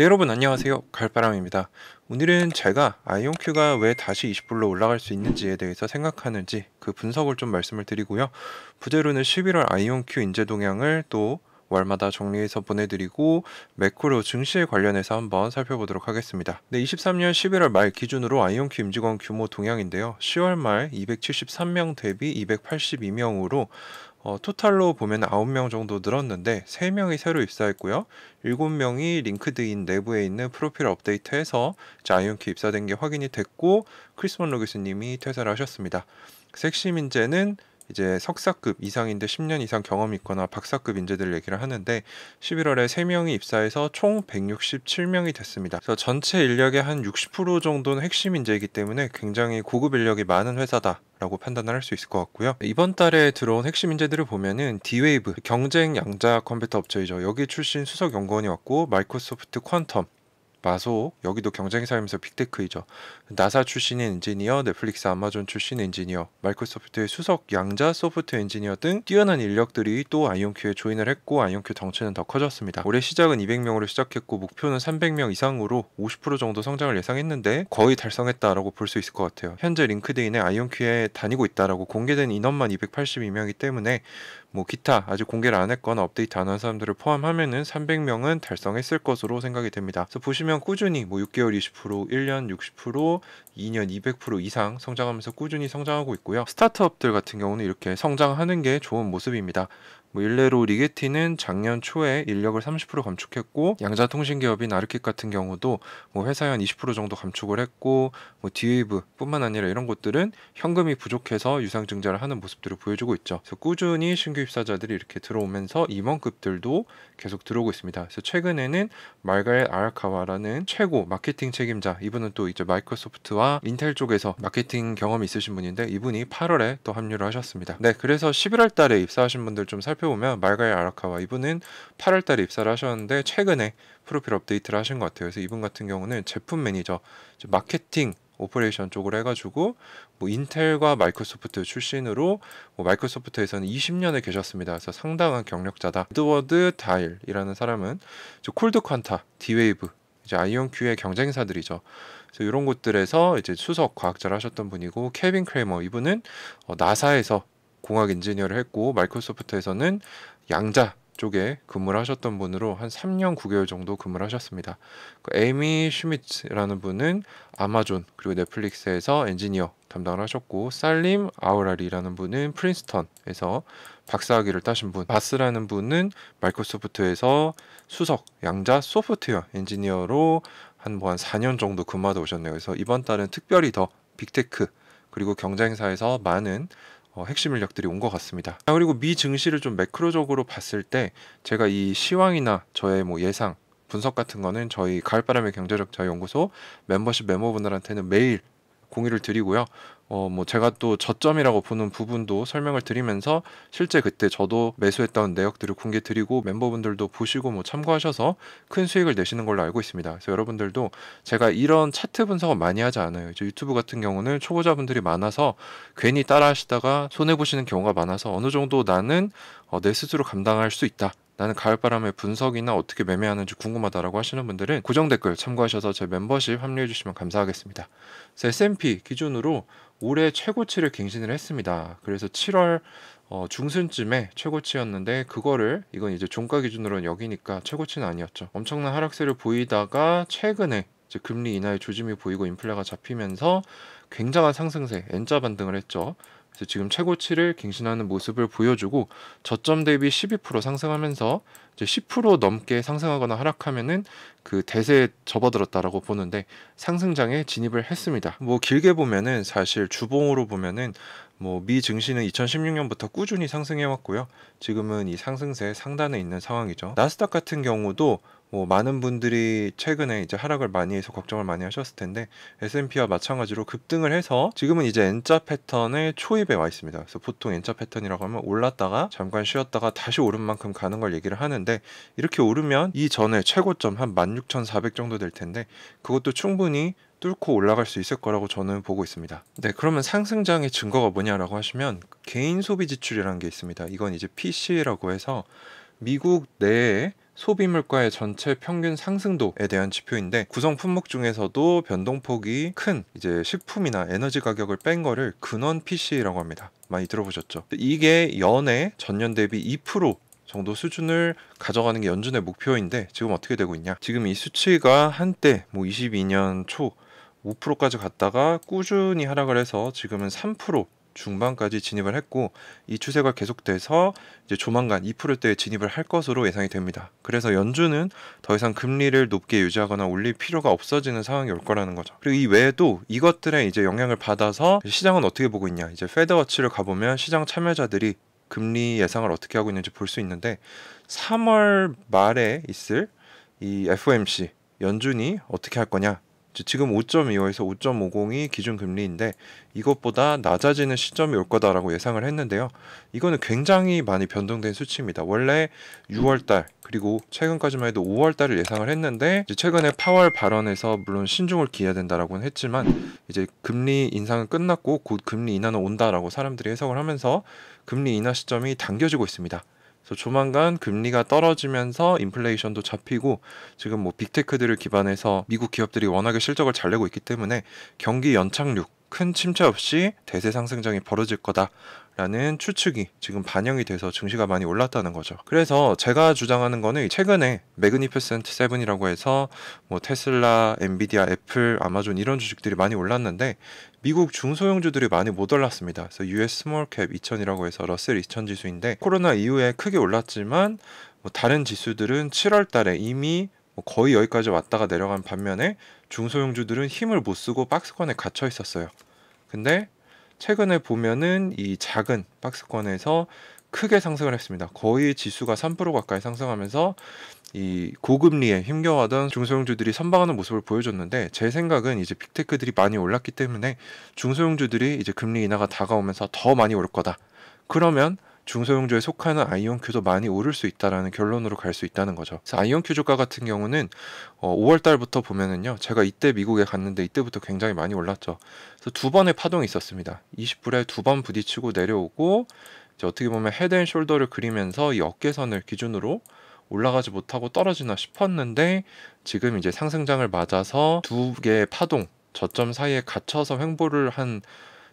네 여러분 안녕하세요 갈바람입니다 오늘은 제가 아이온큐가 왜 다시 20불로 올라갈 수 있는지에 대해서 생각하는지 그 분석을 좀 말씀을 드리고요 부제로는 11월 아이온큐 인재 동향을 또 월마다 정리해서 보내드리고 매크로 증시에 관련해서 한번 살펴보도록 하겠습니다. 네, 23년 11월 말 기준으로 아이온키 임직원 규모 동향인데요. 10월 말 273명 대비 282명으로 어, 토탈로 보면 9명 정도 늘었는데 3명이 새로 입사했고요. 7명이 링크드인 내부에 있는 프로필 업데이트해서 아이온키 입사된 게 확인이 됐고 크리스먼 로기스님이 퇴사를 하셨습니다. 섹시민재는 이제 석사급 이상인데 10년 이상 경험이 있거나 박사급 인재들 얘기를 하는데 11월에 3명이 입사해서 총 167명이 됐습니다. 그래서 전체 인력의 한 60% 정도는 핵심 인재이기 때문에 굉장히 고급 인력이 많은 회사다. 라고 판단을 할 수 있을 것 같고요. 이번 달에 들어온 핵심 인재들을 보면은 D-Wave 경쟁 양자 컴퓨터 업체이죠. 여기 출신 수석 연구원이 왔고 마이크로소프트 퀀텀 마소 여기도 경쟁이 살면서 빅테크이죠. 나사 출신 엔지니어, 넷플릭스, 아마존 출신 엔지니어, 마이크로소프트의 수석 양자 소프트 엔지니어 등 뛰어난 인력들이 또 아이온큐에 조인을 했고 아이온큐 덩치는 더 커졌습니다. 올해 시작은 200명으로 시작했고 목표는 300명 이상으로 50% 정도 성장을 예상했는데 거의 달성했다라고 볼 수 있을 것 같아요. 현재 링크드인에 아이온큐에 다니고 있다라고 공개된 인원만 282명이기 때문에 뭐 기타 아직 공개를 안 했거나 업데이트 안 한 사람들을 포함하면은 300명은 달성했을 것으로 생각이 됩니다. 그래서 보시면 그러면 꾸준히 뭐 6개월 20%, 1년 60%, 2년 200% 이상 성장하면서 꾸준히 성장하고 있고요. 스타트업들 같은 경우는 이렇게 성장하는 게 좋은 모습입니다. 뭐일레로 리게티는 작년 초에 인력을 30% 감축했고 양자통신기업인 아르킷 같은 경우도 뭐 회사의 한20% 정도 감축을 했고 뭐 디웨이브뿐만 아니라 이런 곳들은 현금이 부족해서 유상증자를 하는 모습들을 보여주고 있죠. 그래서 꾸준히 신규 입사자들이 이렇게 들어오면서 임원급들도 계속 들어오고 있습니다. 그래서 최근에는 말갈엘 아라카와라는 최고 마케팅 책임자 이분은 또 이제 마이크로소프트와 인텔 쪽에서 마케팅 경험이 있으신 분인데 이분이 8월에 또 합류를 하셨습니다. 네, 그래서 11월 달에 입사하신 분들 좀 살펴 살펴보면 말가의 아라카와 이분은 8월 달에 입사를 하셨는데 최근에 프로필 업데이트를 하신 것 같아요. 그래서 이분 같은 경우는 제품 매니저, 마케팅 오퍼레이션 쪽으로 해가지고 뭐 인텔과 마이크로소프트 출신으로 뭐 마이크로소프트에서는 20년을 계셨습니다. 그래서 상당한 경력자다. 에드워드 다일이라는 사람은 콜드 퀀타, 디웨이브, 이제 아이온큐의 경쟁사들이죠. 그래서 이런 곳들에서 이제 수석 과학자를 하셨던 분이고 케빈 크레머 이분은 어, 나사에서 공학 엔지니어를 했고 마이크로소프트에서는 양자 쪽에 근무를 하셨던 분으로 한 3년 9개월 정도 근무를 하셨습니다. 그 에이미 슈미츠라는 분은 아마존 그리고 넷플릭스에서 엔지니어 담당을 하셨고 살림 아우라리라는 분은 프린스턴에서 박사학위를 따신 분, 바스라는 분은 마이크로소프트에서 수석 양자 소프트웨어 엔지니어로 한 뭐한 뭐 4년 정도 근무하다 오셨네요. 그래서 이번 달은 특별히 더 빅테크 그리고 경쟁사에서 많은 어, 핵심 인력들이 온 것 같습니다. 아, 그리고 미 증시를 좀 매크로적으로 봤을 때 제가 이 시황이나 저의 뭐 예상 분석 같은 거는 저희 가을바람의 경제적 자유연구소 멤버십 멤버분들한테는 매일 공유를 드리고요. 어, 뭐 제가 또 저점이라고 보는 부분도 설명을 드리면서 실제 그때 저도 매수했던 내역들을 공개 드리고 멤버분들도 보시고 뭐 참고하셔서 큰 수익을 내시는 걸로 알고 있습니다. 그래서 여러분들도 제가 이런 차트 분석을 많이 하지 않아요. 이제 유튜브 같은 경우는 초보자분들이 많아서 괜히 따라 하시다가 손해 보시는 경우가 많아서 어느 정도 나는 어, 내 스스로 감당할 수 있다. 나는 가을바람의 분석이나 어떻게 매매하는지 궁금하다라고 하시는 분들은 고정 댓글 참고하셔서 제 멤버십 합류해 주시면 감사하겠습니다. S&P 기준으로 올해 최고치를 갱신을 했습니다. 그래서 7월 어, 중순쯤에 최고치였는데 그거를 이건 이제 종가 기준으로는 여기니까 최고치는 아니었죠. 엄청난 하락세를 보이다가 최근에 금리 인하의 조짐이 보이고 인플레가 잡히면서 굉장한 상승세 N자 반등을 했죠. 그래서 지금 최고치를 갱신하는 모습을 보여주고 저점 대비 12% 상승하면서 이제 10% 넘게 상승하거나 하락하면은 그 대세에 접어들었다라고 보는데 상승장에 진입을 했습니다. 뭐 길게 보면은 사실 주봉으로 보면은 뭐 미 증시는 2016년부터 꾸준히 상승해 왔고요. 지금은 이 상승세 상단에 있는 상황이죠. 나스닥 같은 경우도 뭐 많은 분들이 최근에 이제 하락을 많이 해서 걱정을 많이 하셨을 텐데 S&P와 마찬가지로 급등을 해서 지금은 이제 N자 패턴의 초입에 와 있습니다. 그래서 보통 N자 패턴이라고 하면 올랐다가 잠깐 쉬었다가 다시 오른 만큼 가는 걸 얘기를 하는데 이렇게 오르면 이 전에 최고점 한 16,400 정도 될 텐데 그것도 충분히 뚫고 올라갈 수 있을 거라고 저는 보고 있습니다. 네, 그러면 상승장의 증거가 뭐냐라고 하시면 개인 소비 지출이라는 게 있습니다. 이건 이제 PC라고 해서 미국 내에 소비 물가의 전체 평균 상승도에 대한 지표인데 구성 품목 중에서도 변동폭이 큰 이제 식품이나 에너지 가격을 뺀 거를 근원 PC라고 합니다. 많이 들어보셨죠? 이게 연에 전년 대비 2% 정도 수준을 가져가는 게 연준의 목표인데 지금 어떻게 되고 있냐? 지금 이 수치가 한때 뭐 22년 초 5%까지 갔다가 꾸준히 하락을 해서 지금은 3% 중반까지 진입을 했고 이 추세가 계속돼서 이제 조만간 2%대에 진입을 할 것으로 예상이 됩니다. 그래서 연준은 더 이상 금리를 높게 유지하거나 올릴 필요가 없어지는 상황이 올 거라는 거죠. 그리고 이 외에도 이것들의 이제 영향을 받아서 시장은 어떻게 보고 있냐? 이제 페더워치를 가보면 시장 참여자들이 금리 예상을 어떻게 하고 있는지 볼 수 있는데 3월 말에 있을 이 FOMC 연준이 어떻게 할 거냐 지금 5.25에서 5 5 0이 기준 금리인데 이것보다 낮아지는 시점이 올 거다라고 예상을 했는데요. 이거는 굉장히 많이 변동된 수치입니다. 원래 6월 달 그리고 최근까지만 해도 5월 달을 예상을 했는데 최근에 파월 발언에서 물론 신중을 기해야 된다라고는 했지만 이제 금리 인상은 끝났고 곧 금리 인하는 온다라고 사람들이 해석을 하면서 금리 인하 시점이 당겨지고 있습니다. 그래서 조만간 금리가 떨어지면서 인플레이션도 잡히고 지금 뭐 빅테크들을 기반해서 미국 기업들이 워낙에 실적을 잘 내고 있기 때문에 경기 연착륙 큰 침체 없이 대세 상승장이 벌어질 거다. 라는 추측이 지금 반영이 돼서 증시가 많이 올랐다는 거죠. 그래서 제가 주장하는 거는 최근에 매그니피센트 세븐이라고 해서 뭐 테슬라, 엔비디아, 애플, 아마존 이런 주식들이 많이 올랐는데 미국 중소형주들이 많이 못 올랐습니다. 그래서 US 스몰캡 2000이라고 해서 러셀 2000 지수인데 코로나 이후에 크게 올랐지만 뭐 다른 지수들은 7월 달에 이미 뭐 거의 여기까지 왔다가 내려간 반면에 중소형주들은 힘을 못 쓰고 박스권에 갇혀 있었어요. 근데 최근에 보면은 이 작은 박스권에서 크게 상승을 했습니다. 거의 지수가 3% 가까이 상승하면서 이 고금리에 힘겨워하던 중소형주들이 선방하는 모습을 보여줬는데 제 생각은 이제 빅테크들이 많이 올랐기 때문에 중소형주들이 이제 금리 인하가 다가오면서 더 많이 오를 거다. 그러면 중소형주에 속하는 아이온큐도 많이 오를 수 있다라는 결론으로 갈 수 있다는 거죠. 아이온큐 주가 같은 경우는 어, 5월 달부터 보면은요. 제가 이때 미국에 갔는데 이때부터 굉장히 많이 올랐죠. 그래서 두 번의 파동이 있었습니다. 20불에 두 번 부딪히고 내려오고 어떻게 보면 헤드앤숄더를 그리면서 이 어깨선을 기준으로 올라가지 못하고 떨어지나 싶었는데 지금 이제 상승장을 맞아서 두 개의 파동 저점 사이에 갇혀서 횡보를 한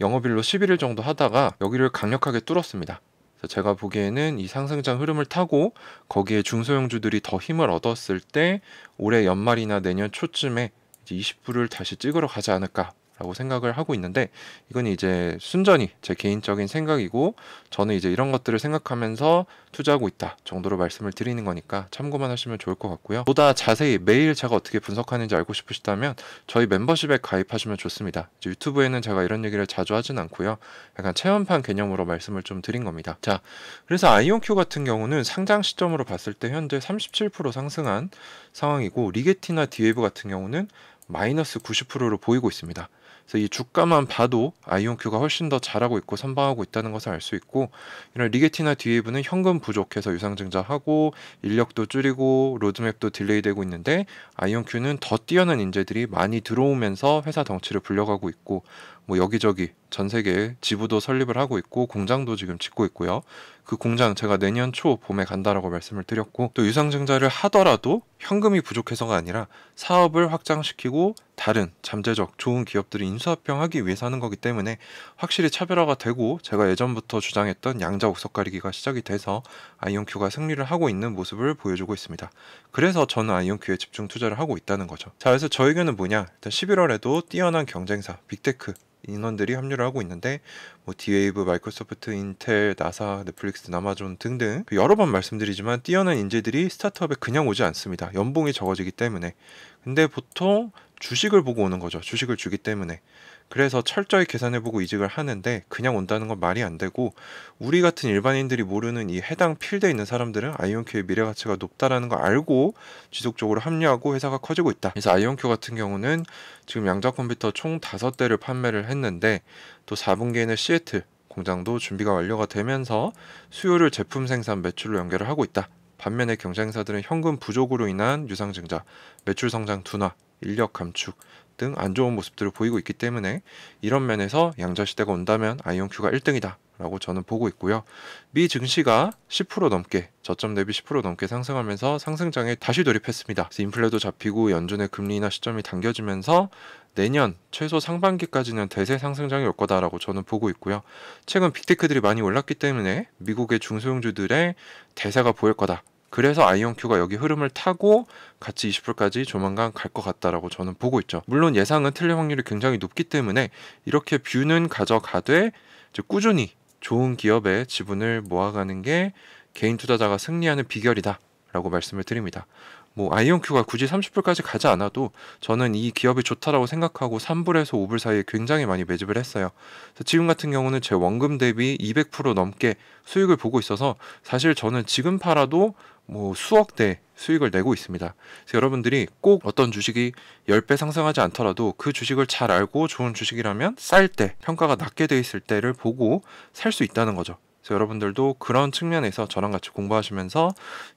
영업일로 11일 정도 하다가 여기를 강력하게 뚫었습니다. 제가 보기에는 이 상승장 흐름을 타고 거기에 중소형주들이 더 힘을 얻었을 때 올해 연말이나 내년 초쯤에 이제 20불을 다시 찍으러 가지 않을까 라고 생각을 하고 있는데 이건 이제 순전히 제 개인적인 생각이고 저는 이제 이런 것들을 생각하면서 투자하고 있다 정도로 말씀을 드리는 거니까 참고만 하시면 좋을 것 같고요 보다 자세히 매일 제가 어떻게 분석하는지 알고 싶으시다면 저희 멤버십에 가입하시면 좋습니다 유튜브에는 제가 이런 얘기를 자주 하진 않고요 약간 체험판 개념으로 말씀을 좀 드린 겁니다 자 그래서 아이온큐 같은 경우는 상장 시점으로 봤을 때 현재 37% 상승한 상황이고 리게티나 디웨이브 같은 경우는 마이너스 90%로 보이고 있습니다 그래서 이 주가만 봐도 아이온큐가 훨씬 더 잘하고 있고 선방하고 있다는 것을 알 수 있고 이런 리게티나 디에브는 현금 부족해서 유상증자하고 인력도 줄이고 로드맵도 딜레이되고 있는데 아이온큐는 더 뛰어난 인재들이 많이 들어오면서 회사 덩치를 불려가고 있고 뭐 여기저기 전 세계에 지부도 설립을 하고 있고 공장도 지금 짓고 있고요. 그 공장 제가 내년 초 봄에 간다라고 말씀을 드렸고 또 유상증자를 하더라도 현금이 부족해서가 아니라 사업을 확장시키고 다른 잠재적 좋은 기업들을 인수합병하기 위해서 하는 거기 때문에 확실히 차별화가 되고 제가 예전부터 주장했던 양자 옥석 가리기가 시작이 돼서 아이온큐가 승리를 하고 있는 모습을 보여주고 있습니다. 그래서 저는 아이온큐에 집중 투자를 하고 있다는 거죠. 자 그래서 저에게는 뭐냐 일단 11월에도 뛰어난 경쟁사 빅테크 인원들이 합류를 하고 있는데 뭐 디웨이브, 마이크로소프트, 인텔, 나사, 넷플릭스, 아마존 등등 그 여러 번 말씀드리지만 뛰어난 인재들이 스타트업에 그냥 오지 않습니다. 연봉이 적어지기 때문에. 근데 보통 주식을 보고 오는 거죠. 주식을 주기 때문에. 그래서 철저히 계산해보고 이직을 하는데 그냥 온다는 건 말이 안 되고 우리 같은 일반인들이 모르는 이 해당 필드에 있는 사람들은 아이온큐의 미래 가치가 높다라는 걸 알고 지속적으로 합류하고 회사가 커지고 있다. 그래서 아이온큐 같은 경우는 지금 양자 컴퓨터 총 다섯 대를 판매를 했는데 또 4분기에는 시애틀 공장도 준비가 완료가 되면서 수요를 제품 생산 매출로 연결을 하고 있다. 반면에 경쟁사들은 현금 부족으로 인한 유상 증자, 매출 성장 둔화, 인력 감축 등 안 좋은 모습들을 보이고 있기 때문에 이런 면에서 양자 시대가 온다면 아이온큐가 1등이다 라고 저는 보고 있고요. 미 증시가 10% 넘게 저점 대비 10% 넘게 상승하면서 상승장에 다시 돌입했습니다. 인플레도 잡히고 연준의 금리 나 시점이 당겨지면서 내년 최소 상반기까지는 대세 상승장이 올 거다라고 저는 보고 있고요. 최근 빅테크들이 많이 올랐기 때문에 미국의 중소형주들의 대세가 보일 거다. 그래서 아이온큐가 여기 흐름을 타고 같이 2 0까지 조만간 갈 것 같다라고 저는 보고 있죠. 물론 예상은 틀릴 확률이 굉장히 높기 때문에 이렇게 뷰는 가져가되 꾸준히 좋은 기업의 지분을 모아가는 게 개인 투자자가 승리하는 비결이다라고 말씀을 드립니다. 뭐 아이온큐가 굳이 30불까지 가지 않아도 저는 이 기업이 좋다라고 생각하고 3불에서 5불 사이에 굉장히 많이 매집을 했어요. 지금 같은 경우는 제 원금 대비 200% 넘게 수익을 보고 있어서 사실 저는 지금 팔아도 뭐 수억대 수익을 내고 있습니다. 그래서 여러분들이 꼭 어떤 주식이 10배 상승하지 않더라도 그 주식을 잘 알고 좋은 주식이라면 쌀 때, 평가가 낮게 돼 있을 때를 보고 살 수 있다는 거죠. 그래서 여러분들도 그런 측면에서 저랑 같이 공부하시면서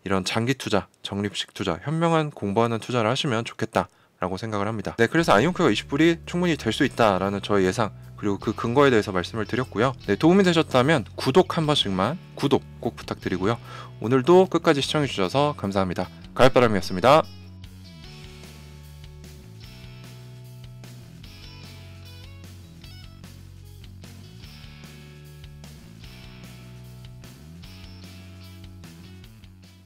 이런 장기 투자, 적립식 투자, 현명한 공부하는 투자를 하시면 좋겠다. 라고 생각을 합니다. 네, 그래서 아이온큐가 20불이 충분히 될 수 있다라는 저의 예상 그리고 그 근거에 대해서 말씀을 드렸고요. 네, 도움이 되셨다면 구독 한 번씩만 구독 꼭 부탁드리고요. 오늘도 끝까지 시청해 주셔서 감사합니다. 가을바람이었습니다.